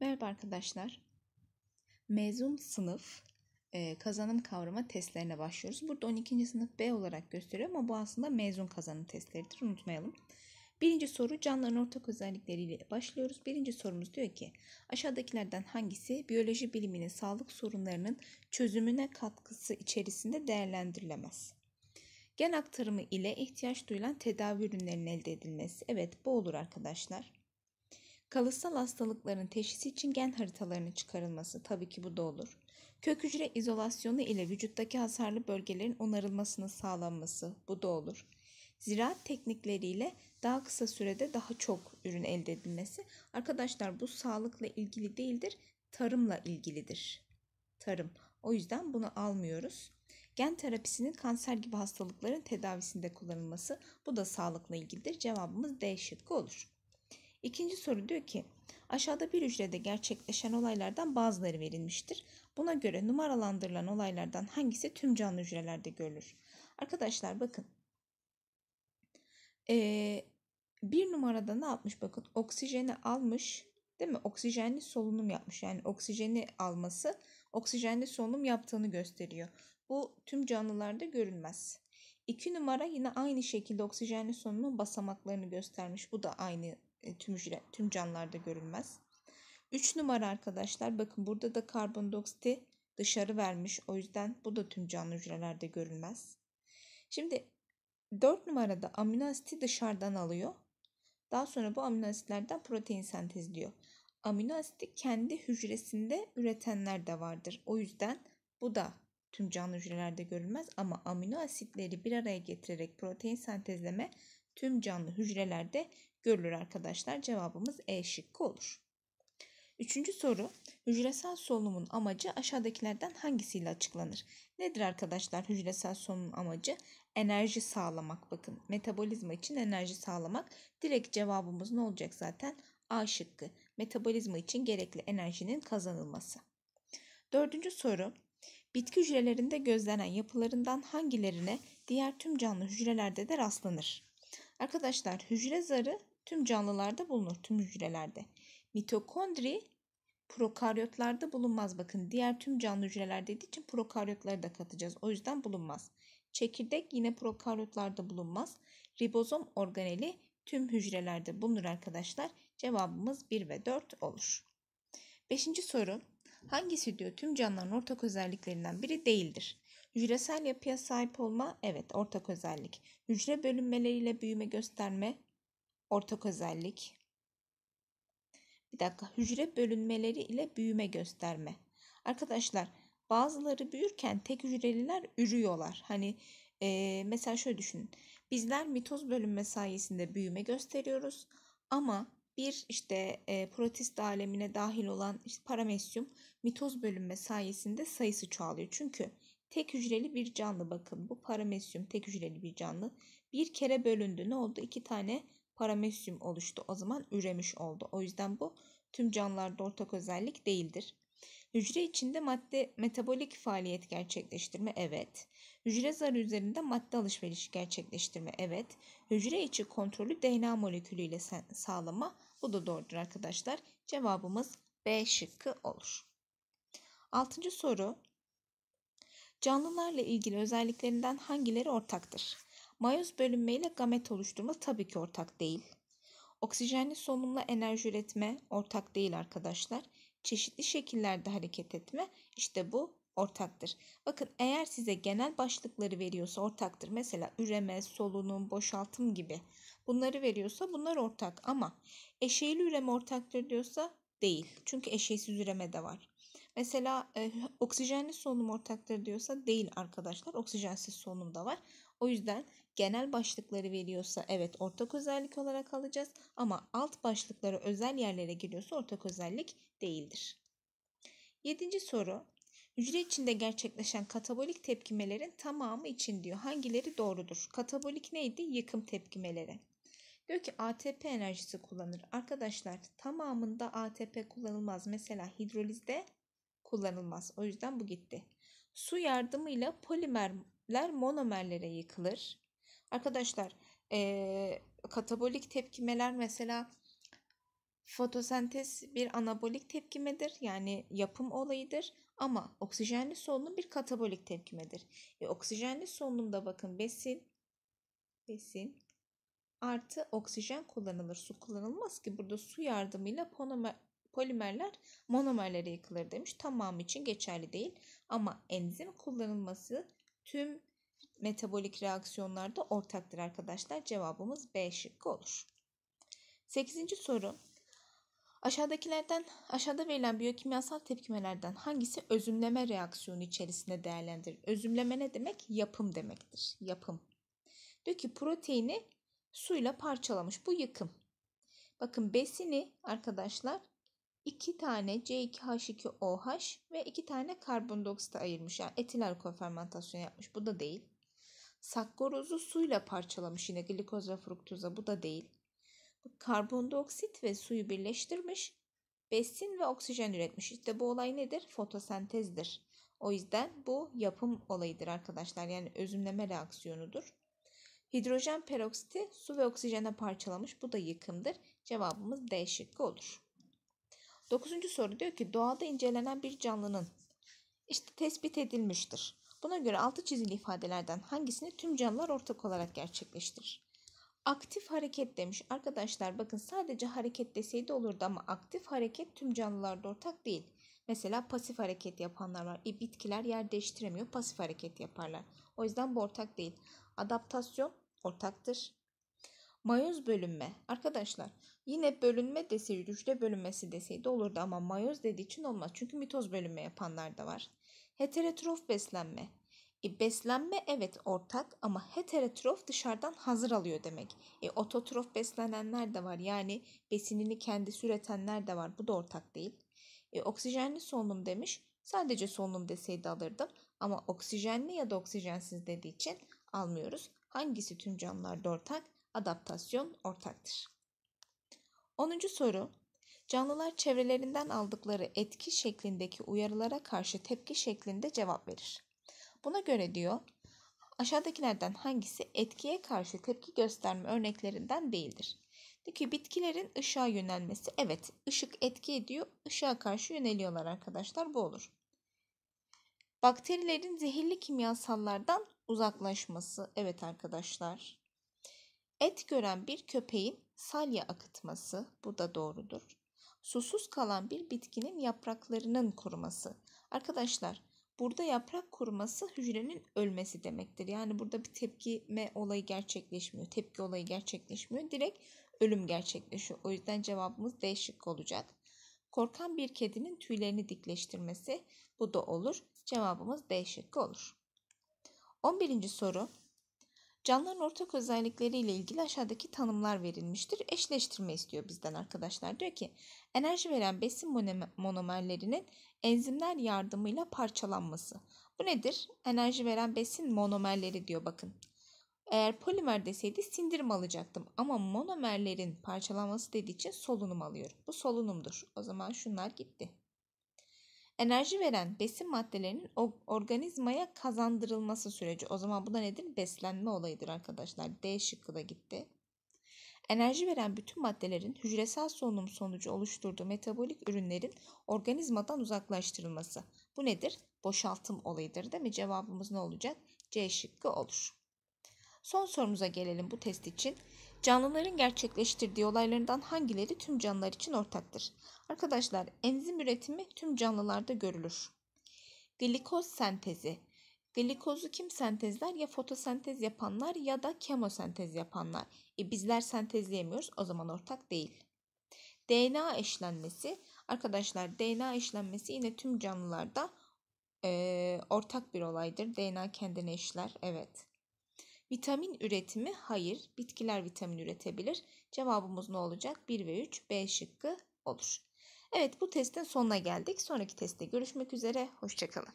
Merhaba arkadaşlar. Mezun sınıf e, kazanım kavrama testlerine başlıyoruz. Burada 12. sınıf B olarak gösteriyor ama bu aslında mezun kazanım testleridir. Unutmayalım. Birinci soru canlıların ortak özellikleriyle başlıyoruz. Birinci sorumuz diyor ki aşağıdakilerden hangisi biyoloji biliminin sağlık sorunlarının çözümüne katkısı içerisinde değerlendirilemez? Gen aktarımı ile ihtiyaç duyulan tedavi ürünlerinin elde edilmesi. Evet bu olur arkadaşlar. Kalıtsal hastalıkların teşhisi için gen haritalarının çıkarılması tabii ki bu da olur. Kök hücre izolasyonu ile vücuttaki hasarlı bölgelerin onarılmasını sağlanması bu da olur. Ziraat teknikleriyle daha kısa sürede daha çok ürün elde edilmesi. Arkadaşlar bu sağlıkla ilgili değildir, tarımla ilgilidir. Tarım. O yüzden bunu almıyoruz. Gen terapisinin kanser gibi hastalıkların tedavisinde kullanılması bu da sağlıkla ilgilidir. Cevabımız D şıkkı olur. İkinci soru diyor ki aşağıda bir hücrede gerçekleşen olaylardan bazıları verilmiştir. Buna göre numaralandırılan olaylardan hangisi tüm canlı hücrelerde görülür? Arkadaşlar bakın. Ee, bir numarada ne yapmış bakın oksijeni almış değil mi? Oksijenli solunum yapmış yani oksijeni alması oksijenli solunum yaptığını gösteriyor. Bu tüm canlılarda görünmez. 2 numara yine aynı şekilde oksijenli solunumun basamaklarını göstermiş. Bu da aynı e, tüm, hücre, tüm canlılarda görülmez. 3 numara arkadaşlar bakın burada da karbondioksiti dışarı vermiş. O yüzden bu da tüm canlı hücrelerde görülmez. Şimdi 4 numarada amino asiti dışarıdan alıyor. Daha sonra bu amino asitlerden protein sentezliyor. Amino asiti kendi hücresinde üretenler de vardır. O yüzden bu da tüm canlı hücrelerde görülmez ama amino asitleri bir araya getirerek protein sentezleme tüm canlı hücrelerde görülür arkadaşlar. Cevabımız E şıkkı olur. Üçüncü soru, hücresel solunumun amacı aşağıdakilerden hangisiyle açıklanır? Nedir arkadaşlar hücresel solunum amacı? Enerji sağlamak bakın. Metabolizma için enerji sağlamak. Direkt cevabımız ne olacak zaten? A şıkkı. Metabolizma için gerekli enerjinin kazanılması. Dördüncü soru, bitki hücrelerinde gözlenen yapılarından hangilerine diğer tüm canlı hücrelerde de rastlanır? Arkadaşlar hücre zarı tüm canlılarda bulunur, tüm hücrelerde. Mitokondri prokaryotlarda bulunmaz. Bakın diğer tüm canlı hücreler dediği için prokaryotları da katacağız. O yüzden bulunmaz. Çekirdek yine prokaryotlarda bulunmaz. Ribozom organeli tüm hücrelerde bulunur arkadaşlar. Cevabımız 1 ve 4 olur. Beşinci soru. Hangisi diyor tüm canlıların ortak özelliklerinden biri değildir? Hücresel yapıya sahip olma evet ortak özellik. Hücre bölünmeleriyle büyüme gösterme ortak özellik. Bir dakika hücre bölünmeleri ile büyüme gösterme. Arkadaşlar bazıları büyürken tek hücreliler ürüyorlar. Hani e, mesela şöyle düşünün. Bizler mitoz bölünme sayesinde büyüme gösteriyoruz. Ama bir işte e, protist alemine dahil olan işte paramesyum mitoz bölünme sayesinde sayısı çoğalıyor. Çünkü tek hücreli bir canlı bakın bu paramesyum tek hücreli bir canlı bir kere bölündü ne oldu iki tane paramesyum oluştu. O zaman üremiş oldu. O yüzden bu tüm canlılarda ortak özellik değildir. Hücre içinde madde metabolik faaliyet gerçekleştirme evet. Hücre zarı üzerinde madde alışverişi gerçekleştirme evet. Hücre içi kontrolü DNA molekülüyle sağlama bu da doğrudur arkadaşlar. Cevabımız B şıkkı olur. Altıncı soru. Canlılarla ilgili özelliklerinden hangileri ortaktır? Mayoz bölünme ile gamet oluşturma tabii ki ortak değil. Oksijenli solunumla enerji üretme ortak değil arkadaşlar. Çeşitli şekillerde hareket etme işte bu ortaktır. Bakın eğer size genel başlıkları veriyorsa ortaktır. Mesela üreme, solunum, boşaltım gibi bunları veriyorsa bunlar ortak ama eşeğli üreme ortaktır diyorsa değil. Çünkü eşeğsiz üreme de var. Mesela e, oksijenli solunum ortaktır diyorsa değil arkadaşlar. Oksijensiz solunum da var. O yüzden genel başlıkları veriyorsa evet ortak özellik olarak alacağız ama alt başlıkları özel yerlere giriyorsa ortak özellik değildir. Yedinci soru. Hücre içinde gerçekleşen katabolik tepkimelerin tamamı için diyor. Hangileri doğrudur? Katabolik neydi? Yıkım tepkimeleri. Diyor ki ATP enerjisi kullanır. Arkadaşlar tamamında ATP kullanılmaz. Mesela hidrolizde kullanılmaz. O yüzden bu gitti. Su yardımıyla polimer ler monomerlere yıkılır. Arkadaşlar e, katabolik tepkimeler mesela fotosentez bir anabolik tepkimedir yani yapım olayıdır ama oksijenli solunum bir katabolik tepkimedir. E, oksijenli solunumda bakın besin besin artı oksijen kullanılır. Su kullanılmaz ki burada su yardımıyla polimer, polimerler monomerlere yıkılır demiş. Tamamı için geçerli değil ama enzim kullanılması tüm metabolik reaksiyonlarda ortaktır arkadaşlar. Cevabımız B şıkkı olur. 8. soru. Aşağıdakilerden aşağıda verilen biyokimyasal tepkimelerden hangisi özümleme reaksiyonu içerisinde değerlendirilir? Özümleme ne demek? Yapım demektir. Yapım. Diyor ki proteini suyla parçalamış. Bu yıkım. Bakın besini arkadaşlar 2 tane C2H2OH ve 2 tane karbondioksite ayırmış. Yani etil alkol fermentasyonu yapmış. Bu da değil. Sakkorozu suyla parçalamış yine glikoz ve fruktoza. Bu da değil. Karbondioksit ve suyu birleştirmiş. Besin ve oksijen üretmiş. İşte bu olay nedir? Fotosentezdir. O yüzden bu yapım olayıdır arkadaşlar. Yani özümleme reaksiyonudur. Hidrojen peroksiti su ve oksijene parçalamış. Bu da yıkımdır. Cevabımız D şıkkı olur. Dokuzuncu soru diyor ki doğada incelenen bir canlının işte tespit edilmiştir. Buna göre altı çizili ifadelerden hangisini tüm canlılar ortak olarak gerçekleştirir? Aktif hareket demiş. Arkadaşlar bakın sadece hareket deseydi olurdu ama aktif hareket tüm canlılarda ortak değil. Mesela pasif hareket yapanlar var. E, bitkiler yer değiştiremiyor pasif hareket yaparlar. O yüzden bu ortak değil. Adaptasyon ortaktır. Mayoz bölünme. Arkadaşlar yine bölünme deseydi hücre bölünmesi deseydi olurdu ama mayoz dediği için olmaz. Çünkü mitoz bölünme yapanlar da var. Heterotrof beslenme. E, beslenme evet ortak ama heterotrof dışarıdan hazır alıyor demek. E, ototrof beslenenler de var yani besinini kendi üretenler de var. Bu da ortak değil. E, oksijenli solunum demiş. Sadece solunum deseydi alırdım ama oksijenli ya da oksijensiz dediği için almıyoruz. Hangisi tüm canlılarda ortak? adaptasyon ortaktır. 10. soru Canlılar çevrelerinden aldıkları etki şeklindeki uyarılara karşı tepki şeklinde cevap verir. Buna göre diyor, aşağıdakilerden hangisi etkiye karşı tepki gösterme örneklerinden değildir? Diyor bitkilerin ışığa yönelmesi. Evet, ışık etki ediyor. ışığa karşı yöneliyorlar arkadaşlar. Bu olur. Bakterilerin zehirli kimyasallardan uzaklaşması. Evet arkadaşlar. Et gören bir köpeğin salya akıtması bu da doğrudur. Susuz kalan bir bitkinin yapraklarının kuruması. Arkadaşlar burada yaprak kuruması hücrenin ölmesi demektir. Yani burada bir tepkime olayı gerçekleşmiyor. Tepki olayı gerçekleşmiyor. Direkt ölüm gerçekleşiyor. O yüzden cevabımız değişik olacak. Korkan bir kedinin tüylerini dikleştirmesi bu da olur. Cevabımız D şıkkı olur. 11. soru Canlıların ortak özellikleriyle ilgili aşağıdaki tanımlar verilmiştir. Eşleştirme istiyor bizden arkadaşlar. Diyor ki enerji veren besin monomerlerinin enzimler yardımıyla parçalanması. Bu nedir? Enerji veren besin monomerleri diyor bakın. Eğer polimer deseydi sindirim alacaktım ama monomerlerin parçalanması dediği için solunum alıyorum. Bu solunumdur. O zaman şunlar gitti enerji veren besin maddelerinin organizmaya kazandırılması süreci. O zaman bu da nedir? Beslenme olayıdır arkadaşlar. D şıkkı da gitti. Enerji veren bütün maddelerin hücresel solunum sonucu oluşturduğu metabolik ürünlerin organizmadan uzaklaştırılması. Bu nedir? Boşaltım olayıdır değil mi? Cevabımız ne olacak? C şıkkı olur. Son sorumuza gelelim bu test için. Canlıların gerçekleştirdiği olaylarından hangileri tüm canlılar için ortaktır? Arkadaşlar enzim üretimi tüm canlılarda görülür. Glikoz sentezi. Glikozu kim sentezler? Ya fotosentez yapanlar ya da kemosentez yapanlar. E bizler sentezleyemiyoruz o zaman ortak değil. DNA eşlenmesi. Arkadaşlar DNA eşlenmesi yine tüm canlılarda e, ortak bir olaydır. DNA kendine eşler, Evet. Vitamin üretimi hayır. Bitkiler vitamin üretebilir. Cevabımız ne olacak? 1 ve 3 B şıkkı olur. Evet bu testin sonuna geldik. Sonraki testte görüşmek üzere. Hoşçakalın.